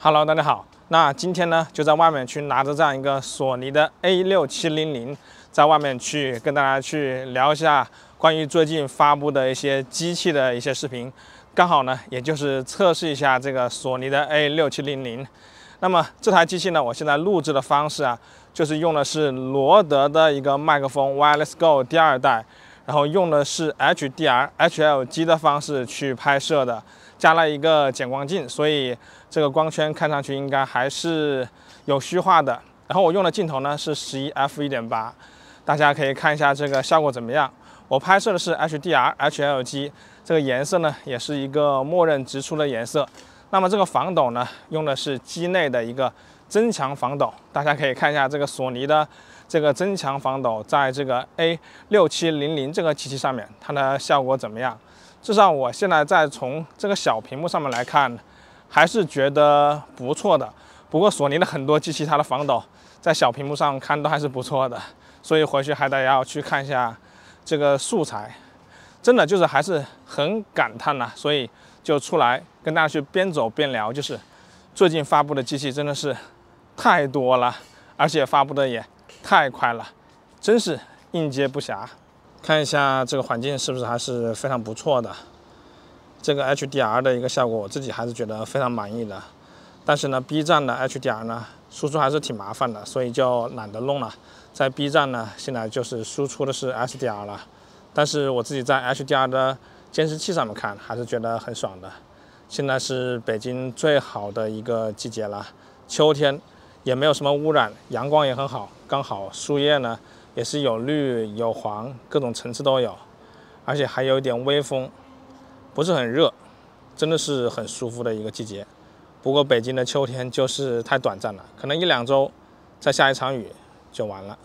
Hello，大家好。那今天呢，就在外面去拿着这样一个索尼的 A6700，在外面去跟大家去聊一下关于最近发布的一些机器的一些视频。刚好呢，也就是测试一下这个索尼的 A6700。那么这台机器呢，我现在录制的方式啊，就是用的是罗德的一个麦克风 Wireless Go 第二代，然后用的是 HDR HLG 的方式去拍摄的。加了一个减光镜，所以这个光圈看上去应该还是有虚化的。然后我用的镜头呢是十一 F 一点八，大家可以看一下这个效果怎么样。我拍摄的是 HDR HLG，这个颜色呢也是一个默认直出的颜色。那么这个防抖呢，用的是机内的一个增强防抖，大家可以看一下这个索尼的这个增强防抖在这个 A 六七零零这个机器上面它的效果怎么样。至少我现在在从这个小屏幕上面来看，还是觉得不错的。不过索尼的很多机器它的防抖，在小屏幕上看都还是不错的，所以回去还得要去看一下这个素材。真的就是还是很感叹呐，所以就出来跟大家去边走边聊。就是最近发布的机器真的是太多了，而且发布的也太快了，真是应接不暇。看一下这个环境是不是还是非常不错的，这个 HDR 的一个效果，我自己还是觉得非常满意的。但是呢，B 站的 HDR 呢，输出还是挺麻烦的，所以就懒得弄了。在 B 站呢，现在就是输出的是 SDR 了，但是我自己在 HDR 的监视器上面看，还是觉得很爽的。现在是北京最好的一个季节了，秋天也没有什么污染，阳光也很好，刚好树叶呢。也是有绿有黄，各种层次都有，而且还有一点微风，不是很热，真的是很舒服的一个季节。不过北京的秋天就是太短暂了，可能一两周，再下一场雨就完了。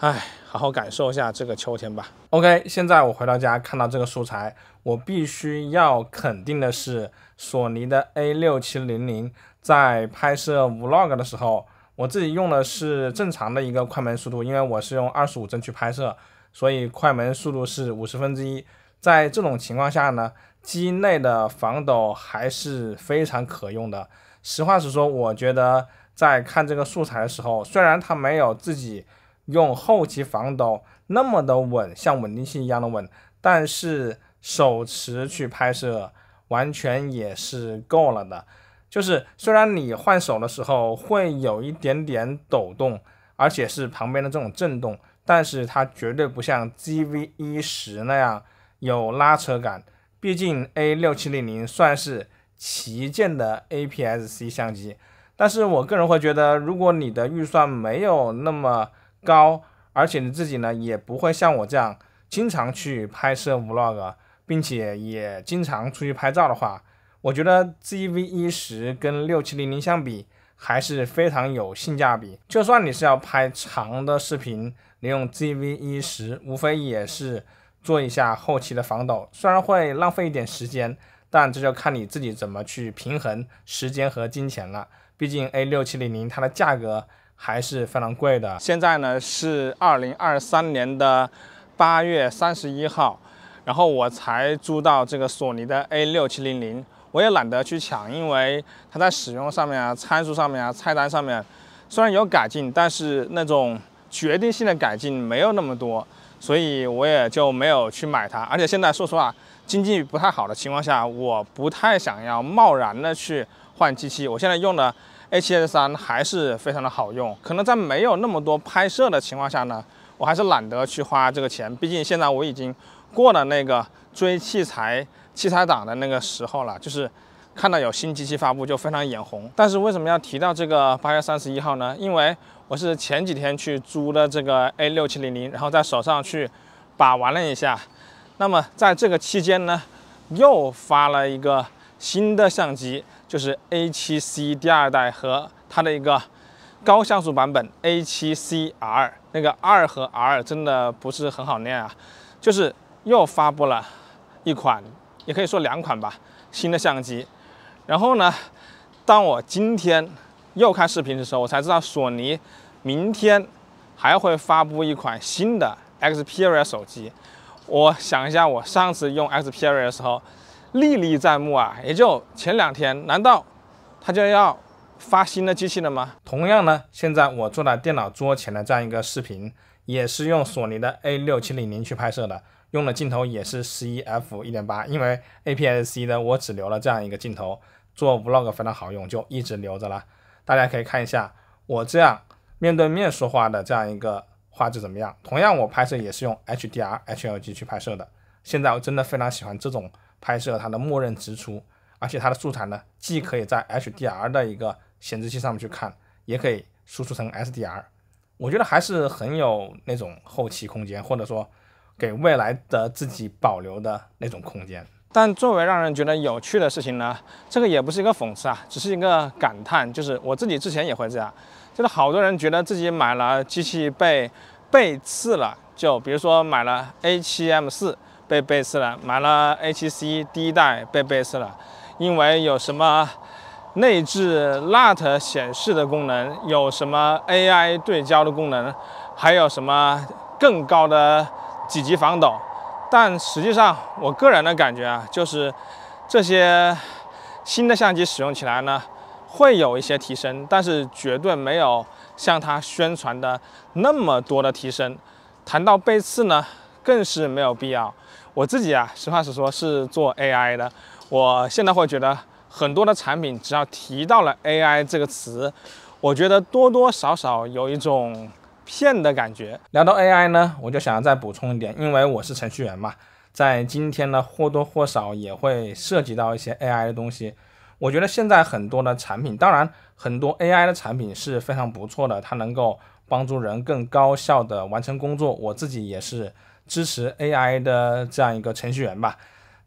唉，好好感受一下这个秋天吧。OK，现在我回到家看到这个素材，我必须要肯定的是，索尼的 A6700 在拍摄 Vlog 的时候。我自己用的是正常的一个快门速度，因为我是用二十五帧去拍摄，所以快门速度是五十分之一。在这种情况下呢，机内的防抖还是非常可用的。实话实说，我觉得在看这个素材的时候，虽然它没有自己用后期防抖那么的稳，像稳定器一样的稳，但是手持去拍摄完全也是够了的。就是虽然你换手的时候会有一点点抖动，而且是旁边的这种震动，但是它绝对不像 g v e 1 0那样有拉扯感。毕竟 A6700 算是旗舰的 APS-C 相机，但是我个人会觉得，如果你的预算没有那么高，而且你自己呢也不会像我这样经常去拍摄 vlog，并且也经常出去拍照的话。我觉得 ZV E 十跟六七零零相比还是非常有性价比。就算你是要拍长的视频，你用 ZV E 十无非也是做一下后期的防抖，虽然会浪费一点时间，但这就看你自己怎么去平衡时间和金钱了。毕竟 A 六七零零它的价格还是非常贵的。现在呢是二零二三年的八月三十一号，然后我才租到这个索尼的 A 六七零零。我也懒得去抢，因为它在使用上面啊、参数上面啊、菜单上面，虽然有改进，但是那种决定性的改进没有那么多，所以我也就没有去买它。而且现在说实话，经济不太好的情况下，我不太想要贸然的去换机器。我现在用的 A7S3 还是非常的好用，可能在没有那么多拍摄的情况下呢，我还是懒得去花这个钱。毕竟现在我已经过了那个追器材。器材党的那个时候了，就是看到有新机器发布就非常眼红。但是为什么要提到这个八月三十一号呢？因为我是前几天去租的这个 A 六七零零，然后在手上去把玩了一下。那么在这个期间呢，又发了一个新的相机，就是 A 七 C 第二代和它的一个高像素版本 A 七 CR。那个 R 和 R 真的不是很好念啊，就是又发布了一款。也可以说两款吧，新的相机。然后呢，当我今天又看视频的时候，我才知道索尼明天还会发布一款新的 Xperia 手机。我想一下，我上次用 Xperia 的时候，历历在目啊，也就前两天。难道他就要发新的机器了吗？同样呢，现在我坐在电脑桌前的这样一个视频，也是用索尼的 A6700 去拍摄的。用的镜头也是十一 f 一点八，因为 APS-C 的我只留了这样一个镜头做 vlog 非常好用，就一直留着了。大家可以看一下我这样面对面说话的这样一个画质怎么样。同样，我拍摄也是用 HDR HLG 去拍摄的。现在我真的非常喜欢这种拍摄它的默认直出，而且它的素材呢既可以在 HDR 的一个显示器上面去看，也可以输出成 SDR。我觉得还是很有那种后期空间，或者说。给未来的自己保留的那种空间，但作为让人觉得有趣的事情呢，这个也不是一个讽刺啊，只是一个感叹。就是我自己之前也会这样，就是好多人觉得自己买了机器被背刺了，就比如说买了 A7M4 被背刺了，买了 A7C 第一代被背刺了，因为有什么内置 lut 显示的功能，有什么 AI 对焦的功能，还有什么更高的。几级防抖，但实际上我个人的感觉啊，就是这些新的相机使用起来呢，会有一些提升，但是绝对没有像它宣传的那么多的提升。谈到背刺呢，更是没有必要。我自己啊，实话实说，是做 AI 的，我现在会觉得很多的产品只要提到了 AI 这个词，我觉得多多少少有一种。骗的感觉。聊到 AI 呢，我就想要再补充一点，因为我是程序员嘛，在今天呢或多或少也会涉及到一些 AI 的东西。我觉得现在很多的产品，当然很多 AI 的产品是非常不错的，它能够帮助人更高效的完成工作。我自己也是支持 AI 的这样一个程序员吧。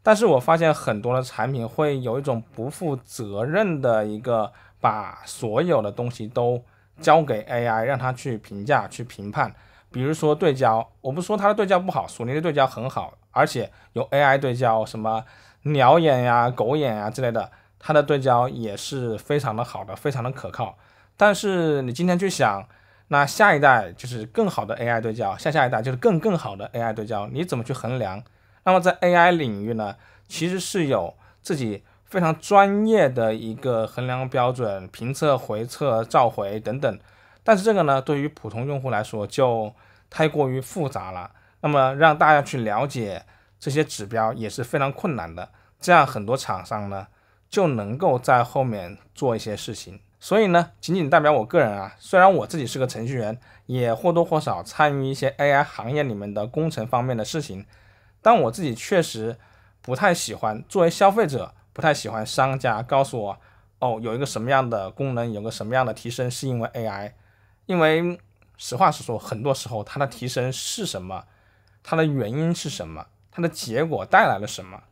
但是我发现很多的产品会有一种不负责任的一个，把所有的东西都。交给 AI 让它去评价、去评判，比如说对焦，我不说它的对焦不好，索尼的对焦很好，而且有 AI 对焦，什么鸟眼呀、狗眼呀之类的，它的对焦也是非常的好的，非常的可靠。但是你今天去想，那下一代就是更好的 AI 对焦，下下一代就是更更好的 AI 对焦，你怎么去衡量？那么在 AI 领域呢，其实是有自己。非常专业的一个衡量标准、评测、回测、召回等等，但是这个呢，对于普通用户来说就太过于复杂了。那么让大家去了解这些指标也是非常困难的。这样很多厂商呢，就能够在后面做一些事情。所以呢，仅仅代表我个人啊，虽然我自己是个程序员，也或多或少参与一些 AI 行业里面的工程方面的事情，但我自己确实不太喜欢作为消费者。不太喜欢商家告诉我，哦，有一个什么样的功能，有个什么样的提升，是因为 AI。因为实话实说，很多时候它的提升是什么，它的原因是什么，它的结果带来了什么，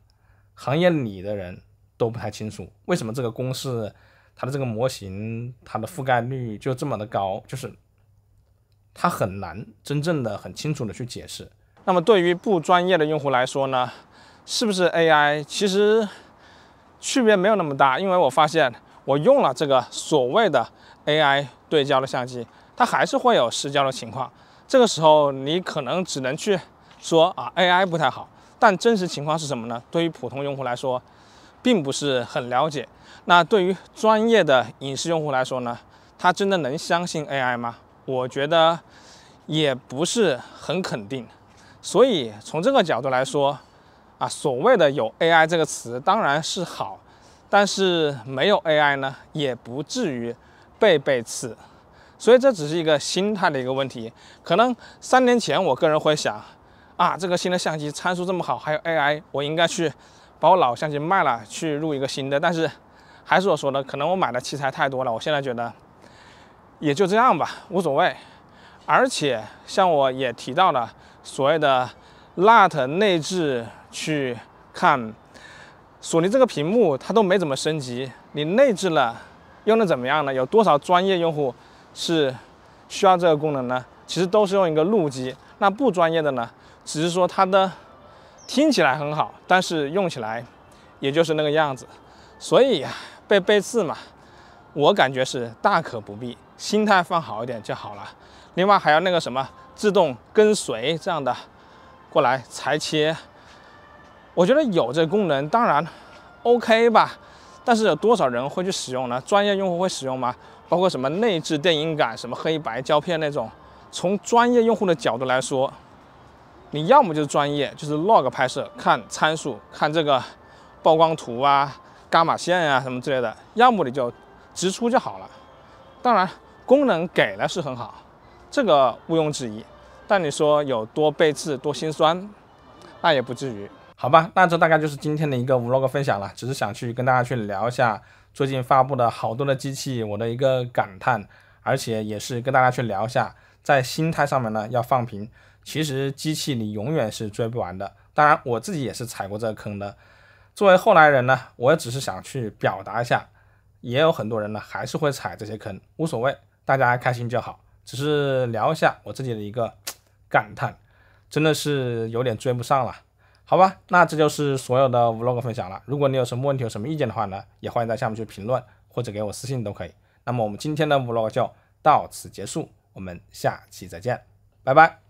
行业里的人都不太清楚。为什么这个公式，它的这个模型，它的覆盖率就这么的高？就是它很难真正的很清楚的去解释。那么对于不专业的用户来说呢，是不是 AI？其实。区别没有那么大，因为我发现我用了这个所谓的 AI 对焦的相机，它还是会有失焦的情况。这个时候你可能只能去说啊，AI 不太好。但真实情况是什么呢？对于普通用户来说，并不是很了解。那对于专业的影视用户来说呢？他真的能相信 AI 吗？我觉得也不是很肯定。所以从这个角度来说。啊，所谓的有 AI 这个词当然是好，但是没有 AI 呢，也不至于被背刺。所以这只是一个心态的一个问题。可能三年前，我个人会想，啊，这个新的相机参数这么好，还有 AI，我应该去把我老相机卖了，去入一个新的。但是，还是我说的，可能我买的器材太多了，我现在觉得也就这样吧，无所谓。而且像我也提到了所谓的 l u t 内置。去看，索尼这个屏幕它都没怎么升级。你内置了，用的怎么样呢？有多少专业用户是需要这个功能呢？其实都是用一个录机。那不专业的呢，只是说它的听起来很好，但是用起来也就是那个样子。所以被背刺嘛，我感觉是大可不必，心态放好一点就好了。另外还要那个什么自动跟随这样的过来裁切。我觉得有这功能，当然，OK 吧，但是有多少人会去使用呢？专业用户会使用吗？包括什么内置电影感、什么黑白胶片那种？从专业用户的角度来说，你要么就是专业，就是 LOG 拍摄，看参数，看这个曝光图啊、伽马线啊什么之类的；要么你就直出就好了。当然，功能给了是很好，这个毋庸置疑。但你说有多背刺、多心酸，那也不至于。好吧，那这大概就是今天的一个 vlog 分享了，只是想去跟大家去聊一下最近发布的好多的机器，我的一个感叹，而且也是跟大家去聊一下，在心态上面呢要放平。其实机器你永远是追不完的，当然我自己也是踩过这个坑的。作为后来人呢，我也只是想去表达一下，也有很多人呢还是会踩这些坑，无所谓，大家开心就好。只是聊一下我自己的一个感叹，真的是有点追不上了。好吧，那这就是所有的 vlog 分享了。如果你有什么问题、有什么意见的话呢，也欢迎在下面去评论或者给我私信都可以。那么我们今天的 vlog 就到此结束，我们下期再见，拜拜。